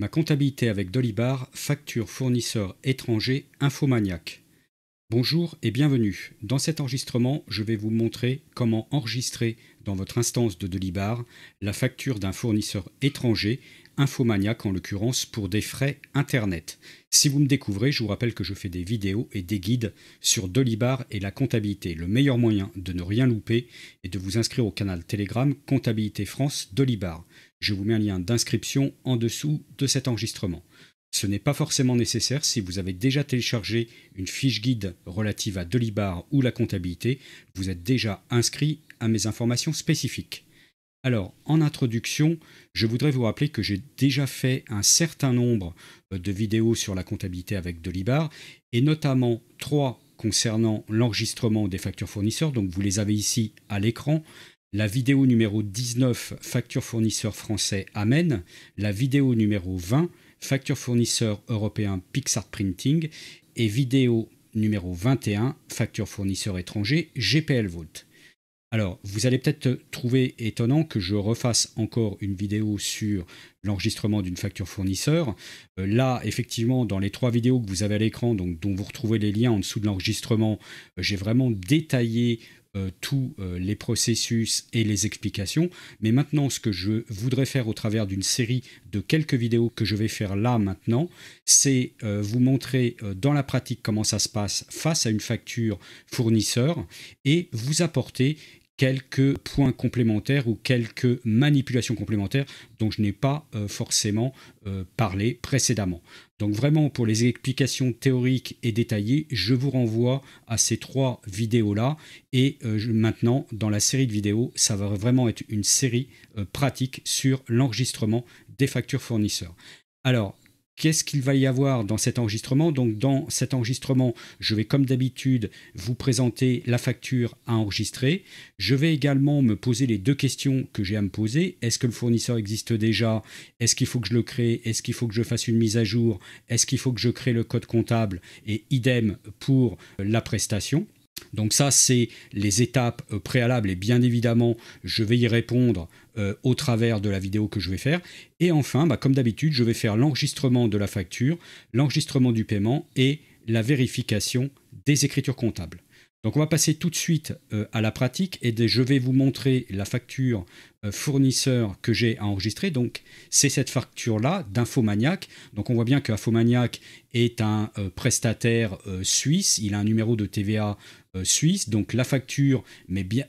Ma comptabilité avec Dolibar, facture fournisseur étranger Infomaniac. Bonjour et bienvenue. Dans cet enregistrement, je vais vous montrer comment enregistrer dans votre instance de Dolibar la facture d'un fournisseur étranger, Infomaniac en l'occurrence, pour des frais Internet. Si vous me découvrez, je vous rappelle que je fais des vidéos et des guides sur Dolibar et la comptabilité. Le meilleur moyen de ne rien louper est de vous inscrire au canal Telegram Comptabilité France Dolibar. Je vous mets un lien d'inscription en dessous de cet enregistrement. Ce n'est pas forcément nécessaire si vous avez déjà téléchargé une fiche guide relative à Dolibar ou la comptabilité, vous êtes déjà inscrit à mes informations spécifiques. Alors, en introduction, je voudrais vous rappeler que j'ai déjà fait un certain nombre euh, de vidéos sur la comptabilité avec Dolibar et notamment trois concernant l'enregistrement des factures fournisseurs, donc vous les avez ici à l'écran, la vidéo numéro 19, facture fournisseur français Amen, la vidéo numéro 20, facture fournisseur européen Pixart Printing, et vidéo numéro 21, facture fournisseur étranger GPL Volt. Alors, vous allez peut-être trouver étonnant que je refasse encore une vidéo sur l'enregistrement d'une facture fournisseur. Euh, là, effectivement, dans les trois vidéos que vous avez à l'écran, donc dont vous retrouvez les liens en dessous de l'enregistrement, euh, j'ai vraiment détaillé euh, tous euh, les processus et les explications. Mais maintenant, ce que je voudrais faire au travers d'une série de quelques vidéos que je vais faire là maintenant, c'est euh, vous montrer dans la pratique comment ça se passe face à une facture fournisseur et vous apporter quelques points complémentaires ou quelques manipulations complémentaires dont je n'ai pas euh, forcément euh, parlé précédemment. Donc vraiment, pour les explications théoriques et détaillées, je vous renvoie à ces trois vidéos-là. Et euh, maintenant, dans la série de vidéos, ça va vraiment être une série pratique sur l'enregistrement des factures fournisseurs. Alors, Qu'est-ce qu'il va y avoir dans cet enregistrement Donc dans cet enregistrement, je vais comme d'habitude vous présenter la facture à enregistrer. Je vais également me poser les deux questions que j'ai à me poser. Est-ce que le fournisseur existe déjà Est-ce qu'il faut que je le crée Est-ce qu'il faut que je fasse une mise à jour Est-ce qu'il faut que je crée le code comptable Et idem pour la prestation. Donc ça, c'est les étapes euh, préalables et bien évidemment, je vais y répondre euh, au travers de la vidéo que je vais faire. Et enfin, bah, comme d'habitude, je vais faire l'enregistrement de la facture, l'enregistrement du paiement et la vérification des écritures comptables. Donc on va passer tout de suite euh, à la pratique et je vais vous montrer la facture fournisseur que j'ai à enregistrer. Donc c'est cette facture-là d'Infomaniac. Donc on voit bien qu'Infomaniac est un prestataire suisse. Il a un numéro de TVA euh, suisse, donc la facture, mais bien,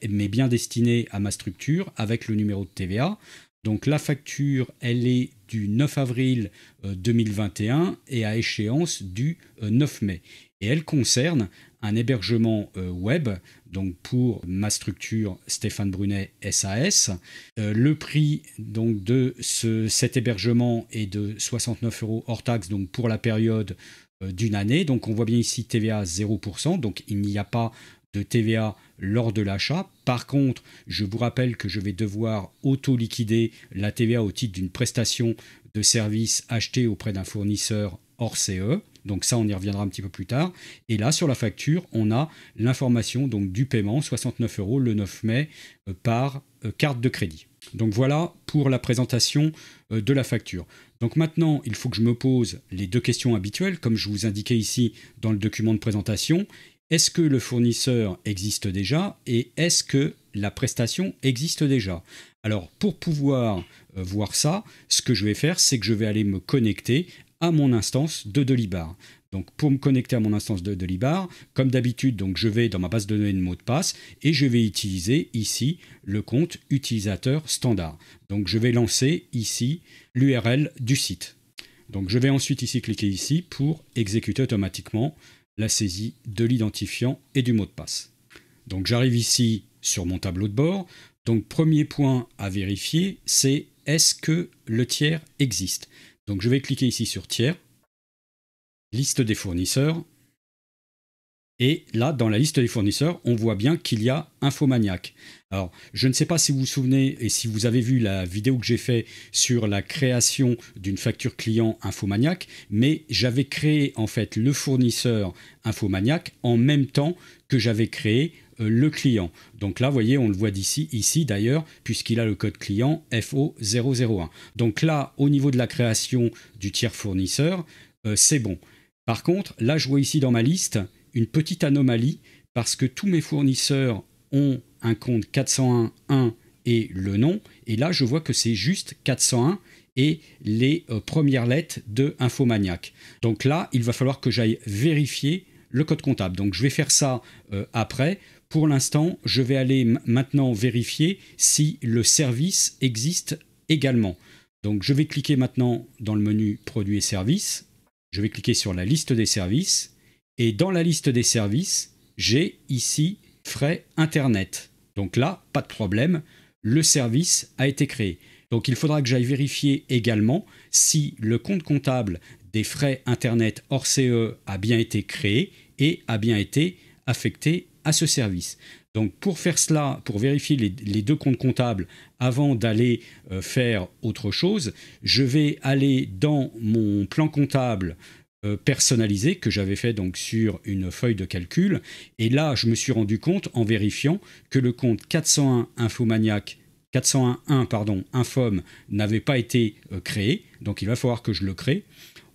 destinée à ma structure avec le numéro de TVA. Donc la facture, elle est du 9 avril 2021 euh, et à échéance du 9 euh, mai. Et elle concerne un hébergement web, donc pour ma structure Stéphane Brunet SAS. le prix donc de cet hébergement est de 69 euros hors taxe, donc pour la période euh, d'une année. Donc on voit bien ici TVA 0%, donc il n'y a pas de TVA lors de l'achat. Par contre, je vous rappelle que je vais devoir auto-liquider la TVA au titre d'une prestation de service achetée auprès d'un fournisseur hors CE. Donc ça, on y reviendra un petit peu plus tard. Et là, sur la facture, on a l'information donc du paiement 69 euros le 9 mai euh, par euh, carte de crédit. Donc voilà pour la présentation de la facture. Donc maintenant, il faut que je me pose les deux questions habituelles, comme je vous indiquais ici dans le document de présentation. Est-ce que le fournisseur existe déjà et est-ce que la prestation existe déjà Alors pour pouvoir euh, voir ça, ce que je vais faire, c'est que je vais aller me connecter à mon instance de Dolibar. Donc pour me connecter à mon instance de Dolibar, comme d'habitude, je vais dans ma base de données de mots de passe et je vais utiliser ici le compte utilisateur standard. Donc je vais lancer ici l'URL du site. Donc je vais ensuite ici cliquer ici pour exécuter automatiquement la saisie de l'identifiant et du mot de passe. Donc j'arrive ici sur mon tableau de bord. Donc premier point à vérifier, c'est est-ce que le tiers existe Donc je vais cliquer ici sur tiers, liste des fournisseurs, et là, dans la liste des fournisseurs, on voit bien qu'il y a Infomaniac. Alors, je ne sais pas si vous vous souvenez et si vous avez vu la vidéo que j'ai faite sur la création d'une facture client Infomaniac, mais j'avais créé en fait le fournisseur Infomaniac en même temps que j'avais créé euh, le client. Donc là, vous voyez, on le voit d'ici, ici d'ailleurs, puisqu'il a le code client FO001. Donc là, au niveau de la création du tiers fournisseur, euh, c'est bon. Par contre, là, je vois ici dans ma liste, une petite anomalie parce que tous mes fournisseurs ont un compte 401.1 et le nom. Et là, je vois que c'est juste 401 et les euh, premières lettres de Infomaniac. Donc là, il va falloir que j'aille vérifier le code comptable. Donc je vais faire ça euh, après. Pour l'instant, je vais aller maintenant vérifier si le service existe également. Donc je vais cliquer maintenant dans le menu Produits et services. Je vais cliquer sur la liste des services. Et dans la liste des services, j'ai ici frais Internet. Donc là, pas de problème, le service a été créé. Donc il faudra que j'aille vérifier également si le compte comptable des frais Internet hors CE a bien été créé et a bien été affecté à ce service. Donc pour faire cela, pour vérifier les, deux comptes comptables avant d'aller euh, faire autre chose, je vais aller dans mon plan comptable euh, personnalisé que j'avais fait donc sur une feuille de calcul. Et là, je me suis rendu compte en vérifiant que le compte 401 Infomaniac 401 pardon, Infom n'avait pas été euh, créé, donc il va falloir que je le crée.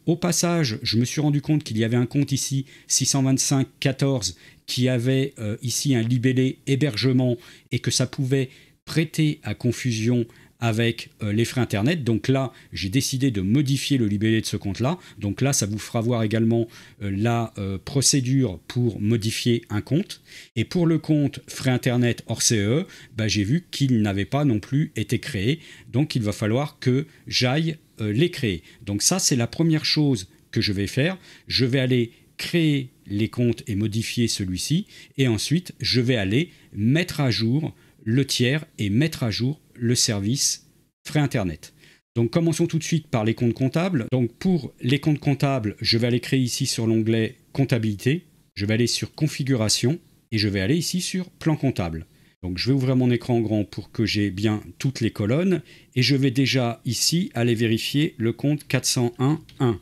Au passage, je me suis rendu compte qu'il y avait un compte ici 625 14 qui avait euh, ici un libellé hébergement et que ça pouvait prêter à confusion avec euh, les frais internet. Donc là, j'ai décidé de modifier le libellé de ce compte-là. Donc là, ça vous fera voir également euh, la euh, procédure pour modifier un compte. Et pour le compte frais internet hors CE, e, bah, j'ai vu qu'il n'avait pas non plus été créé. Donc il va falloir que j'aille les créer. Donc ça, c'est la première chose que je vais faire. Je vais aller créer les comptes et modifier celui-ci. Et ensuite, je vais aller mettre à jour le tiers et mettre à jour le service frais Internet. Donc commençons tout de suite par les comptes comptables. Donc pour les comptes comptables, je vais aller créer ici sur l'onglet comptabilité, je vais aller sur configuration et je vais aller ici sur plan comptable. Donc je vais ouvrir mon écran grand pour que j'ai bien toutes les colonnes et je vais déjà ici aller vérifier le compte 401.1.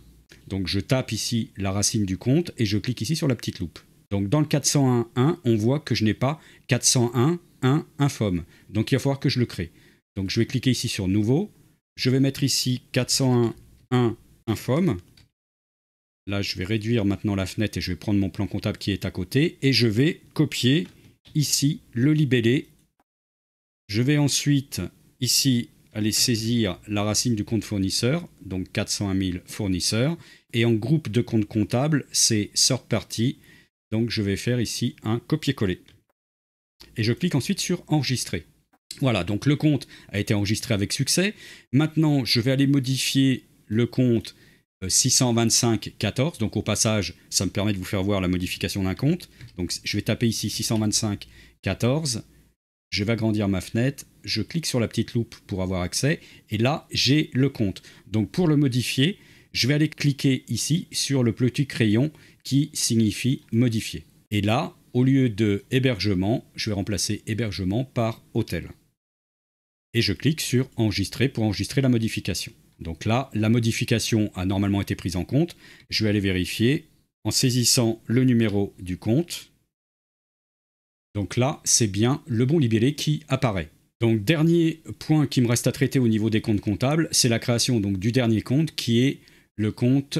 Donc je tape ici la racine du compte et je clique ici sur la petite loupe. Donc dans le 401.1, on voit que je n'ai pas 401 un Donc il va falloir que je le crée. Donc je vais cliquer ici sur Nouveau. Je vais mettre ici 401 1 Là, je vais réduire maintenant la fenêtre et je vais prendre mon plan comptable qui est à côté. Et je vais copier ici le libellé. Je vais ensuite ici aller saisir la racine du compte fournisseur, donc 401 000 fournisseurs. Et en groupe de compte comptable, c'est sort party. Donc je vais faire ici un copier-coller et je clique ensuite sur enregistrer. Voilà, donc le compte a été enregistré avec succès. Maintenant, je vais aller modifier le compte 625.14. Euh, donc au passage, ça me permet de vous faire voir la modification d'un compte. Donc je vais taper ici 625.14. Je vais agrandir ma fenêtre. Je clique sur la petite loupe pour avoir accès. Et là, j'ai le compte. Donc pour le modifier, je vais aller cliquer ici sur le petit crayon qui signifie modifier. Et là, au lieu de hébergement, je vais remplacer hébergement par hôtel. Et je clique sur enregistrer pour enregistrer la modification. Donc là, la modification a normalement été prise en compte. Je vais aller vérifier en saisissant le numéro du compte. Donc là, c'est bien le bon libellé qui apparaît. Donc dernier point qui me reste à traiter au niveau des comptes comptables, c'est la création donc du dernier compte qui est le compte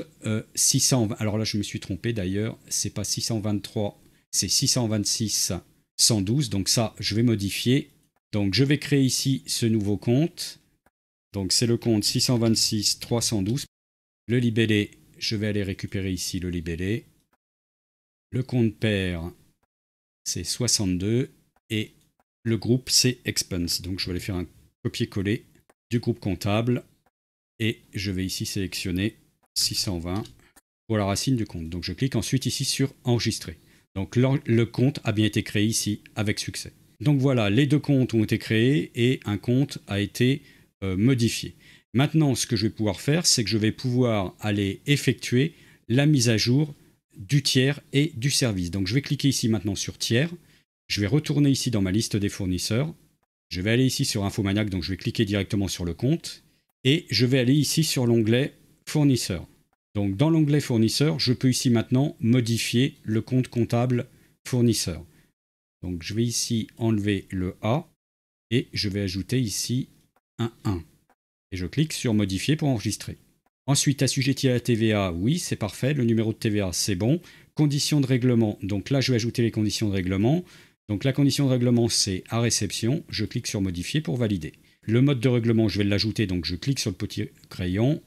600. Euh, Alors là, je me suis trompé d'ailleurs, n'est pas 623 c'est 626 112. Donc ça, je vais modifier. Donc je vais créer ici ce nouveau compte. Donc c'est le compte 626 312. Le libellé, je vais aller récupérer ici le libellé. Le compte pair, c'est 62. Et le groupe, c'est expense. Donc je vais aller faire un copier-coller du groupe comptable. Et je vais ici sélectionner 620 pour la racine du compte. Donc je clique ensuite ici sur enregistrer. Donc le compte a bien été créé ici avec succès. Donc voilà, les deux comptes ont été créés et un compte a été euh, modifié. Maintenant, ce que je vais pouvoir faire, c'est que je vais pouvoir aller effectuer la mise à jour du tiers et du service. Donc je vais cliquer ici maintenant sur tiers. Je vais retourner ici dans ma liste des fournisseurs. Je vais aller ici sur Infomaniac, donc je vais cliquer directement sur le compte. Et je vais aller ici sur l'onglet fournisseurs. Donc dans l'onglet fournisseur, je peux ici maintenant modifier le compte comptable fournisseur. Donc je vais ici enlever le A et je vais ajouter ici un 1. Et je clique sur modifier pour enregistrer. Ensuite, assujetti à la TVA, oui, c'est parfait. Le numéro de TVA, c'est bon. Conditions de règlement, donc là, je vais ajouter les conditions de règlement. Donc la condition de règlement, c'est à réception. Je clique sur modifier pour valider. Le mode de règlement, je vais l'ajouter, donc je clique sur le petit crayon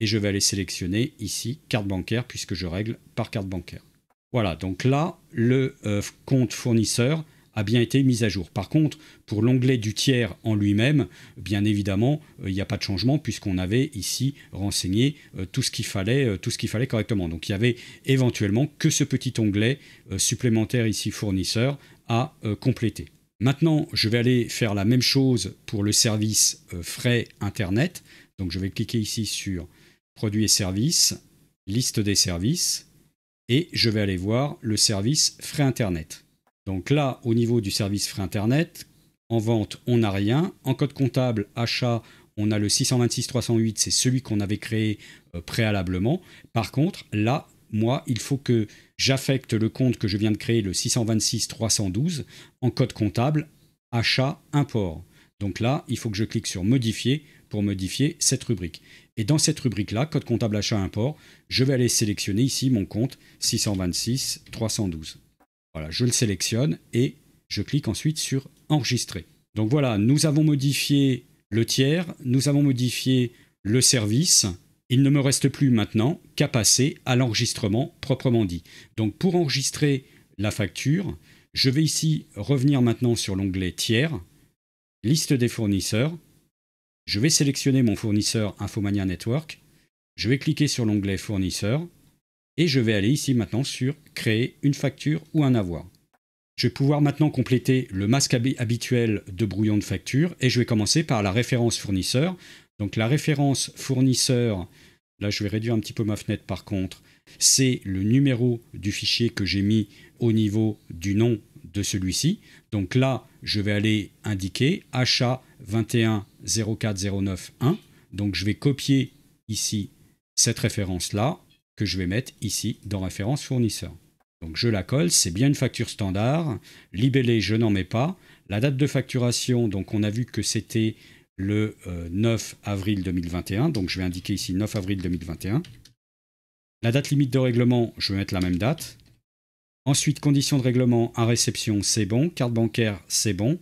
et je vais aller sélectionner ici carte bancaire puisque je règle par carte bancaire. Voilà, donc là, le euh, compte fournisseur a bien été mis à jour. Par contre, pour l'onglet du tiers en lui-même, bien évidemment, euh, il n'y a pas de changement puisqu'on avait ici renseigné euh, tout ce qu'il fallait, tout ce qu'il fallait correctement. Donc il y avait éventuellement que ce petit onglet supplémentaire ici fournisseur à compléter. Maintenant, je vais aller faire la même chose pour le service frais internet. Donc je vais cliquer ici sur produits et services, liste des services, et je vais aller voir le service frais Internet. Donc là, au niveau du service frais Internet, en vente, on n'a rien. En code comptable, achat, on a le 626-308, c'est celui qu'on avait créé euh, préalablement. Par contre, là, moi, il faut que j'affecte le compte que je viens de créer, le 626-312, en code comptable, achat, import. Donc là, il faut que je clique sur modifier pour modifier cette rubrique. Et dans cette rubrique-là, code comptable achat import, je vais aller sélectionner ici mon compte 626 312. Voilà, je le sélectionne et je clique ensuite sur enregistrer. Donc voilà, nous avons modifié le tiers, nous avons modifié le service. Il ne me reste plus maintenant qu'à passer à l'enregistrement proprement dit. Donc pour enregistrer la facture, je vais ici revenir maintenant sur l'onglet tiers, liste des fournisseurs, je vais sélectionner mon fournisseur Infomania Network. Je vais cliquer sur l'onglet Fournisseur et je vais aller ici maintenant sur Créer une facture ou un avoir. Je vais pouvoir maintenant compléter le masque habituel de brouillon de facture et je vais commencer par la référence fournisseur. Donc la référence fournisseur, là je vais réduire un petit peu ma fenêtre par contre, c'est le numéro du fichier que j'ai mis au niveau du nom de celui-ci. Donc là, je vais aller indiquer achat 21 Donc je vais copier ici cette référence-là que je vais mettre ici dans référence fournisseur. Donc je la colle, c'est bien une facture standard. Libellé, je n'en mets pas. La date de facturation, donc on a vu que c'était le 9 euh, avril 2021. Donc je vais indiquer ici 9 avril 2021. La date limite de règlement, je vais mettre la même date. Ensuite, conditions de règlement à réception, c'est bon. Carte bancaire, c'est bon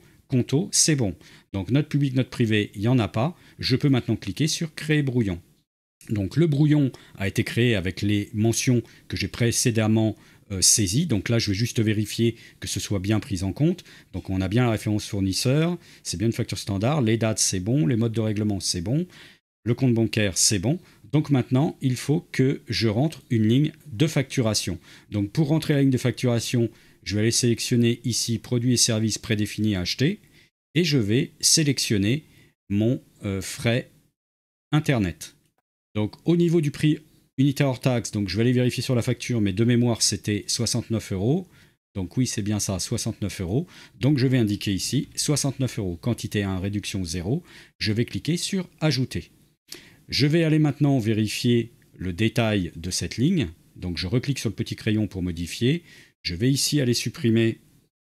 c'est bon. Donc notre public notre privé il n'y en a pas. Je peux maintenant cliquer sur Créer brouillon. Donc le brouillon a été créé avec les mentions que j'ai précédemment saisie euh, saisies. Donc là, je vais juste vérifier que ce soit bien pris en compte. Donc on a bien la référence fournisseur, c'est bien une facture standard, les dates c'est bon, les modes de règlement c'est bon, le compte bancaire c'est bon. Donc maintenant, il faut que je rentre une ligne de facturation. Donc pour rentrer la ligne de facturation, je vais aller sélectionner ici produits et services prédéfinis à acheter et je vais sélectionner mon euh, frais Internet. Donc au niveau du prix Unitaire hors taxe, donc je vais aller vérifier sur la facture, mais de mémoire c'était 69 euros. Donc oui, c'est bien ça, 69 euros. Donc je vais indiquer ici 69 euros, quantité 1, réduction 0. Je vais cliquer sur Ajouter. Je vais aller maintenant vérifier le détail de cette ligne. Donc je reclique sur le petit crayon pour modifier. Je vais ici aller supprimer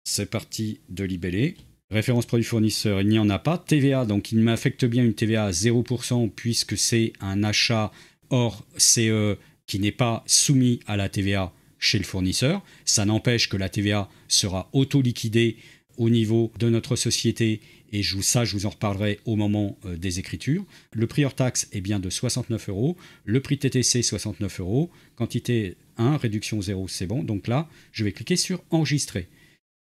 cette parties de libellé. Référence produit fournisseur, il n'y en a pas. TVA, donc il m'affecte bien une TVA à 0% puisque c'est un achat hors CE qui n'est pas soumis à la TVA chez le fournisseur. Ça n'empêche que la TVA sera auto-liquidée au niveau de notre société et ça, je vous en reparlerai au moment euh, des écritures. Le prix hors taxe est bien de 69 euros, le prix TTC 69 euros, quantité 1, réduction 0, c'est bon. Donc là, je vais cliquer sur enregistrer.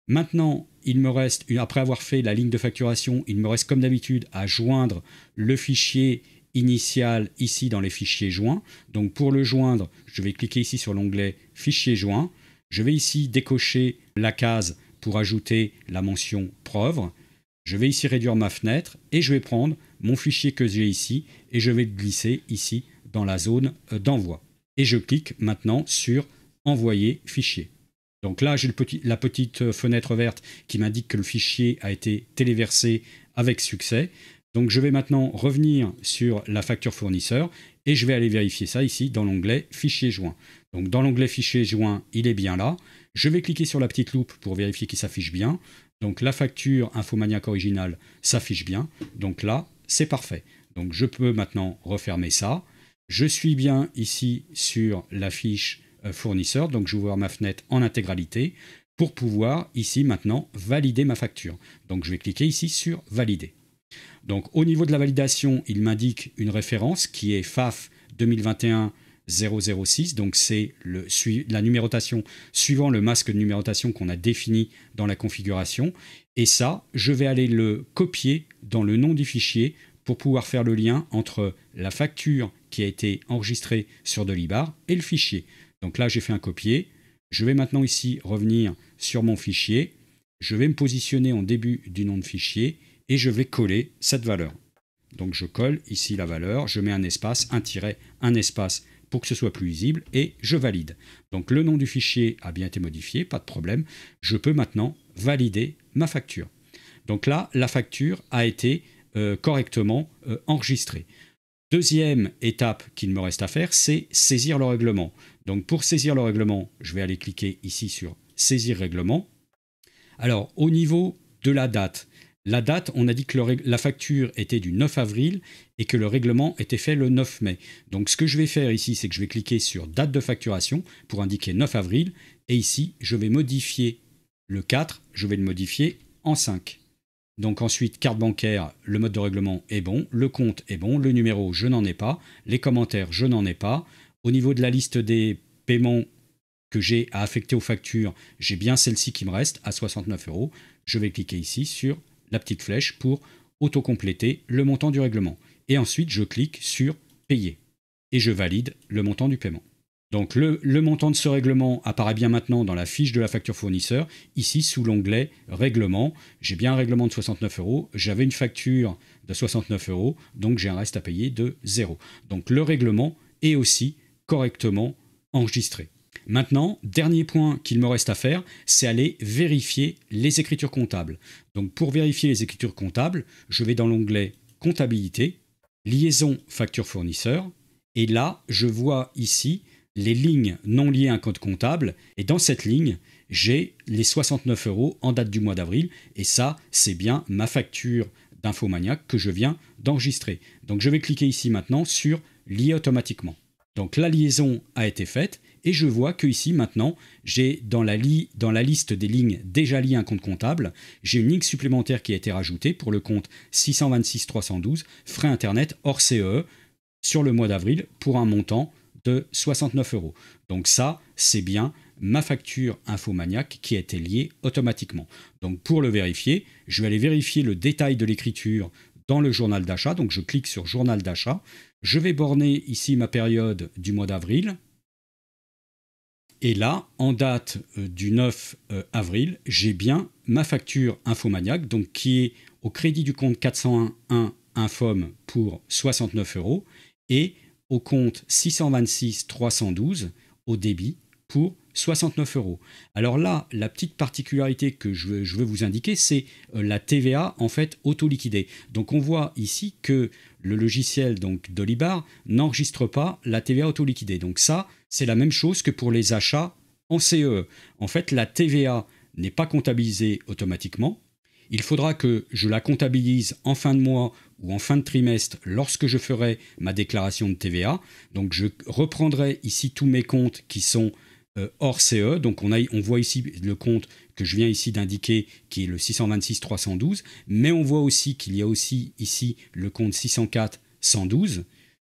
Maintenant, il me reste, après avoir fait la ligne de facturation, il me reste comme d'habitude à joindre le fichier initial ici dans les fichiers joints. Donc pour le joindre, je vais cliquer ici sur l'onglet fichier joint. Je vais ici décocher la case pour ajouter la mention preuve je vais ici réduire ma fenêtre et je vais prendre mon fichier que j'ai ici et je vais le glisser ici dans la zone euh, d'envoi. Et je clique maintenant sur envoyer fichier. Donc là, j'ai la petite euh, fenêtre verte qui m'indique que le fichier a été téléversé avec succès. Donc je vais maintenant revenir sur la facture fournisseur et je vais aller vérifier ça ici dans l'onglet fichier joint. Donc dans l'onglet fichier joint, il est bien là. Je vais cliquer sur la petite loupe pour vérifier qu'il s'affiche bien. Donc la facture Infomaniac originale s'affiche bien. Donc là, c'est parfait. Donc je peux maintenant refermer ça. Je suis bien ici sur la fiche euh, fournisseur, donc je j'ouvre ma fenêtre en intégralité pour pouvoir ici maintenant valider ma facture. Donc je vais cliquer ici sur valider. Donc au niveau de la validation, il m'indique une référence qui est FAF 2021 006. Donc c'est la numérotation suivant le masque de numérotation qu'on a défini dans la configuration. Et ça, je vais aller le copier dans le nom du fichier pour pouvoir faire le lien entre la facture qui a été enregistrée sur Dolibar et le fichier. Donc là, j'ai fait un copier. Je vais maintenant ici revenir sur mon fichier. Je vais me positionner en début du nom de fichier et je vais coller cette valeur. Donc je colle ici la valeur, je mets un espace, un tiret, un espace pour que ce soit plus lisible et je valide. Donc le nom du fichier a bien été modifié, pas de problème. Je peux maintenant valider ma facture. Donc là, la facture a été euh, correctement euh, enregistrée. Deuxième étape qu'il me reste à faire, c'est saisir le règlement. Donc pour saisir le règlement, je vais aller cliquer ici sur saisir règlement. Alors au niveau de la date, la date, on a dit que la facture était du 9 avril et que le règlement était fait le 9 mai. Donc ce que je vais faire ici, c'est que je vais cliquer sur date de facturation pour indiquer 9 avril. Et ici, je vais modifier le 4, je vais le modifier en 5. Donc ensuite, carte bancaire, le mode de règlement est bon, le compte est bon, le numéro, je n'en ai pas, les commentaires, je n'en ai pas. Au niveau de la liste des paiements que j'ai à affecter aux factures, j'ai bien celle-ci qui me reste à 69 euros. Je vais cliquer ici sur la petite flèche pour autocompléter le montant du règlement. Et ensuite, je clique sur Payer et je valide le montant du paiement. Donc le, montant de ce règlement apparaît bien maintenant dans la fiche de la facture fournisseur, ici sous l'onglet Règlement. J'ai bien un règlement de 69 euros, j'avais une facture de 69 euros, donc j'ai un reste à payer de 0. Donc le règlement est aussi correctement enregistré. Maintenant, dernier point qu'il me reste à faire, c'est aller vérifier les écritures comptables. Donc pour vérifier les écritures comptables, je vais dans l'onglet Comptabilité, Liaison facture fournisseur, et là, je vois ici les lignes non liées à un code comptable, et dans cette ligne, j'ai les 69 euros en date du mois d'avril, et ça, c'est bien ma facture d'infomaniac que je viens d'enregistrer. Donc je vais cliquer ici maintenant sur lier automatiquement. Donc la liaison a été faite et je vois que ici maintenant, j'ai dans la, liste des lignes déjà liées à un compte comptable, j'ai une ligne supplémentaire qui a été rajoutée pour le compte 626 312 frais internet hors CE sur le mois d'avril pour un montant de 69 euros. Donc ça, c'est bien ma facture infomaniaque qui a été liée automatiquement. Donc pour le vérifier, je vais aller vérifier le détail de l'écriture dans le journal d'achat. Donc je clique sur journal d'achat. Je vais borner ici ma période du mois d'avril et là, en date euh, du 9 euh, avril, j'ai bien ma facture Infomaniac, donc qui est au crédit du compte 401 Infom pour 69 euros et au compte 626 312 au débit pour 69 euros. Alors là, la petite particularité que je veux, vous indiquer, c'est euh, la TVA en fait auto-liquidée. Donc on voit ici que le logiciel donc Dolibar n'enregistre pas la TVA auto-liquidée. Donc ça, c'est la même chose que pour les achats en CE. E. En fait, la TVA n'est pas comptabilisée automatiquement. Il faudra que je la comptabilise en fin de mois ou en fin de trimestre lorsque je ferai ma déclaration de TVA. Donc je reprendrai ici tous mes comptes qui sont euh, hors CE. Donc on, a, on voit ici le compte que je viens ici d'indiquer qui est le 626 312, mais on voit aussi qu'il y a aussi ici le compte 604 112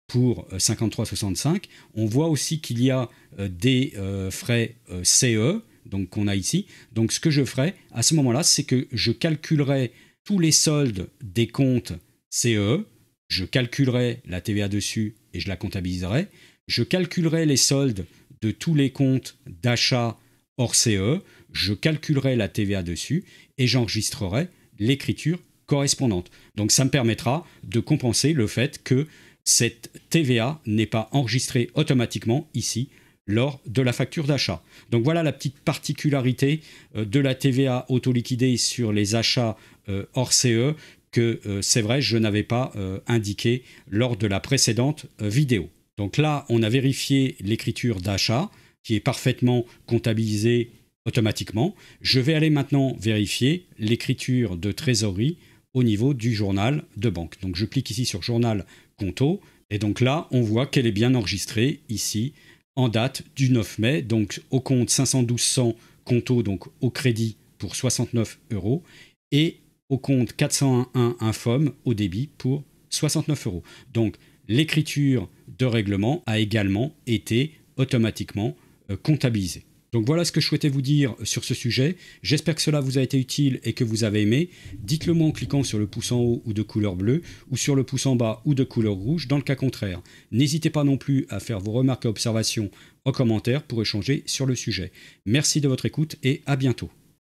pour 53 euh, 65. On voit aussi qu'il y a euh, des frais CE, donc qu'on a ici. Donc ce que je ferai à ce moment-là, c'est que je calculerai tous les soldes des comptes CE, je calculerai la TVA dessus et je la comptabiliserai. Je calculerai les soldes de tous les comptes d'achat hors CE, je calculerai la TVA dessus et j'enregistrerai l'écriture correspondante. Donc ça me permettra de compenser le fait que cette TVA n'est pas enregistrée automatiquement ici lors de la facture d'achat. Donc voilà la petite particularité euh, de la TVA autoliquidée sur les achats euh, hors CE que euh, c'est vrai je n'avais pas indiqué lors de la précédente vidéo. Donc là, on a vérifié l'écriture d'achat qui est parfaitement comptabilisée automatiquement. Je vais aller maintenant vérifier l'écriture de trésorerie au niveau du journal de banque. Donc je clique ici sur journal compto. et donc là, on voit qu'elle est bien enregistrée ici en date du 9 mai, donc au compte 51200 compto, donc au crédit pour 69 euros, et au compte 401 infom au débit pour 69 euros. Donc l'écriture de règlement a également été automatiquement euh, comptabilisé. Donc voilà ce que je souhaitais vous dire sur ce sujet. J'espère que cela vous a été utile et que vous avez aimé. Dites-le moi en cliquant sur le pouce en haut ou de couleur bleue ou sur le pouce en bas ou de couleur rouge dans le cas contraire. N'hésitez pas non plus à faire vos remarques et observations en commentaire pour échanger sur le sujet. Merci de votre écoute et à bientôt.